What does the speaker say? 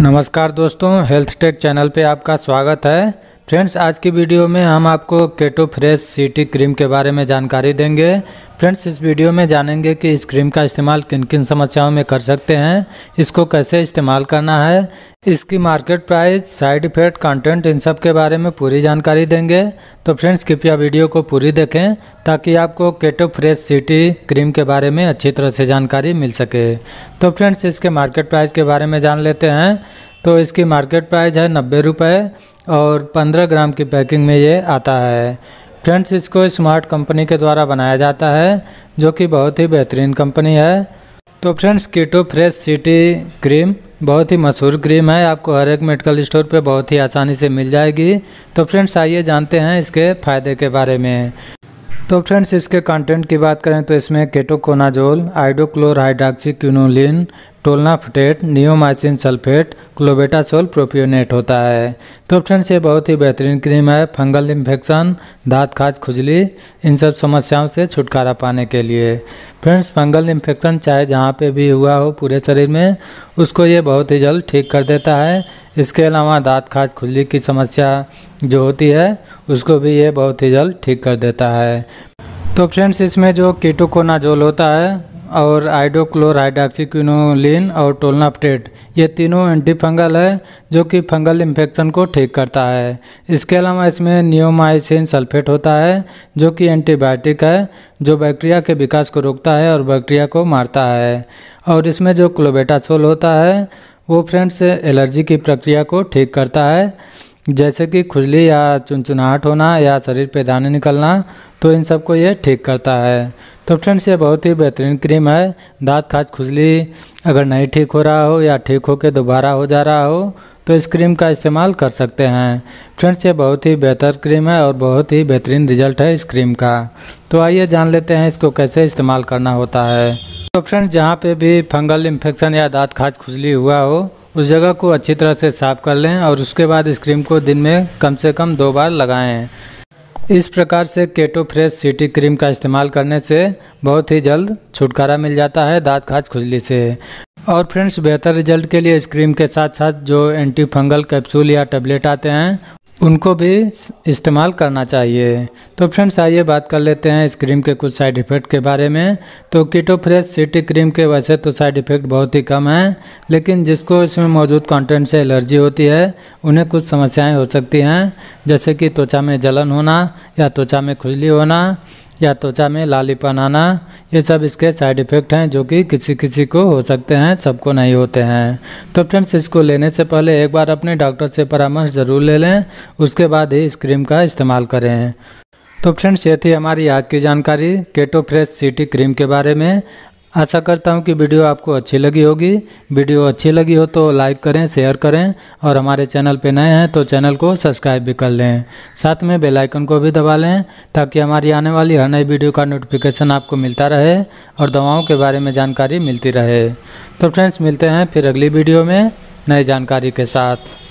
नमस्कार दोस्तों health take channel पे आपका स्वागत है फ्रेंड्स आज की वीडियो में हम आपको केटो फ्रेश सीटी क्रीम के बारे में जानकारी देंगे फ्रेंड्स इस वीडियो में जानेंगे कि इस क्रीम का इस्तेमाल किन किन समस्याओं में कर सकते हैं इसको कैसे इस्तेमाल करना है इसकी market price side effect content इन सब के बारे में पूरी जानकारी देंगे तो फ्रेंड्स कृपया वीडियो को पूरी देखें ताकि आपको केटो फ्रेश सिटी क्रीम के बारे में अच्छी तरह से जानकारी मिल सके तो फ्रेंड्स इसके मार्केट प्राइस के बारे में जान लेते हैं तो इसकी मार्केट प्राइस है नब्बे रुपये और पंद्रह ग्राम की पैकिंग में ये आता है फ्रेंड्स इसको स्मार्ट कंपनी के द्वारा बनाया जाता है जो कि बहुत ही बेहतरीन कंपनी है तो friends Keto fresh city cream बहुत ही मशहूर क्रीम है आपको हर एक मेडिकल स्टोर पे बहुत ही आसानी से मिल जाएगी तो फ्रेंड्स आइए जानते हैं इसके फ़ायदे के बारे में तो फ्रेंड्स इसके कंटेंट की बात करें तो इसमें ketoconazole iodochlorhydroxyquinoline tolnaftate neomycin sulphate clobetasol propionate होता है तो फ्रेंड्स ये बहुत ही बेहतरीन क्रीम है फंगल इन्फेक्शन दाँत खाज खुजली इन सब समस्याओं से छुटकारा पाने के लिए फ्रेंड्स फंगल इन्फेक्शन चाहे जहाँ पे भी हुआ हो पूरे शरीर में उसको ये बहुत ही जल्द ठीक कर देता है इसके अलावा दाँत खाज खुजली की समस्या जो होती है उसको भी ये बहुत ही जल्द ठीक कर देता है तो फ्रेंड्स इसमें जो कीटोकोनाजोल होता है और ऑक्सीक्विनोलिन और टोलनाप्टेट ये तीनों एंटी फंगल है जो कि फंगल इन्फेक्शन को ठीक करता है इसके अलावा इसमें नियोमाइसिन सल्फेट होता है जो कि एंटीबायोटिक है जो बैक्टीरिया के विकास को रोकता है और बैक्टीरिया को मारता है और इसमें जो क्लोबेटासोल होता है वो फ्रेंड्स एलर्जी की प्रक्रिया को ठीक करता है जैसे कि खुजली या चुनचुनाहट होना या शरीर पे दाने निकलना तो इन सबको ये ठीक करता है तो फ्रेंड्स ये बहुत ही बेहतरीन क्रीम है दांत खाज खुजली अगर नहीं ठीक हो रहा हो या ठीक होकर दोबारा हो जा रहा हो तो इस क्रीम का इस्तेमाल कर सकते हैं फ्रेंड्स ये बहुत ही बेहतर क्रीम है और बहुत ही बेहतरीन रिजल्ट है इस क्रीम का तो आइए जान लेते हैं इसको कैसे इस्तेमाल करना होता है तो फ्रेंड्स जहाँ पर भी फंगल इन्फेक्शन या दाँत खाज खुजली हुआ हो उस जगह को अच्छी तरह से साफ़ कर लें और उसके बाद इस क्रीम को दिन में कम से कम दो बार लगाएँ इस प्रकार से केटो फ्रेश सिटी क्रीम का इस्तेमाल करने से बहुत ही जल्द छुटकारा मिल जाता है दांत खाज खुजली से और फ्रेंड्स बेहतर रिजल्ट के लिए इस क्रीम के साथ साथ जो एंटी फंगल कैप्सूल या टेबलेट आते हैं उनको भी इस्तेमाल करना चाहिए तो फ्रेंड्स आइए बात कर लेते हैं इस क्रीम के कुछ साइड इफ़ेक्ट के बारे में तो कीटो फ्रेश सिटी क्रीम के वैसे तो साइड इफ़ेक्ट बहुत ही कम हैं लेकिन जिसको इसमें मौजूद कंटेंट से एलर्जी होती है उन्हें कुछ समस्याएं हो सकती हैं जैसे कि त्वचा में जलन होना या त्वचा में खुजली होना या त्वचा में लालीपन आना ये सब इसके साइड इफ़ेक्ट हैं जो कि किसी किसी को हो सकते हैं सबको नहीं होते हैं तो फ्रेंड्स इसको लेने से पहले एक बार अपने डॉक्टर से परामर्श ज़रूर ले लें उसके बाद ही इस क्रीम का इस्तेमाल करें तो फ्रेंड्स ये थी हमारी आज की जानकारी केटो फ्रेश सिटी क्रीम के बारे में आशा करता हूँ कि वीडियो आपको अच्छी लगी होगी वीडियो अच्छी लगी हो तो लाइक करें शेयर करें और हमारे चैनल पर नए हैं तो चैनल को सब्सक्राइब भी कर लें साथ में बेल आइकन को भी दबा लें ताकि हमारी आने वाली हर नई वीडियो का नोटिफिकेशन आपको मिलता रहे और दवाओं के बारे में जानकारी मिलती रहे तो फ्रेंड्स मिलते हैं फिर अगली वीडियो में नई जानकारी के साथ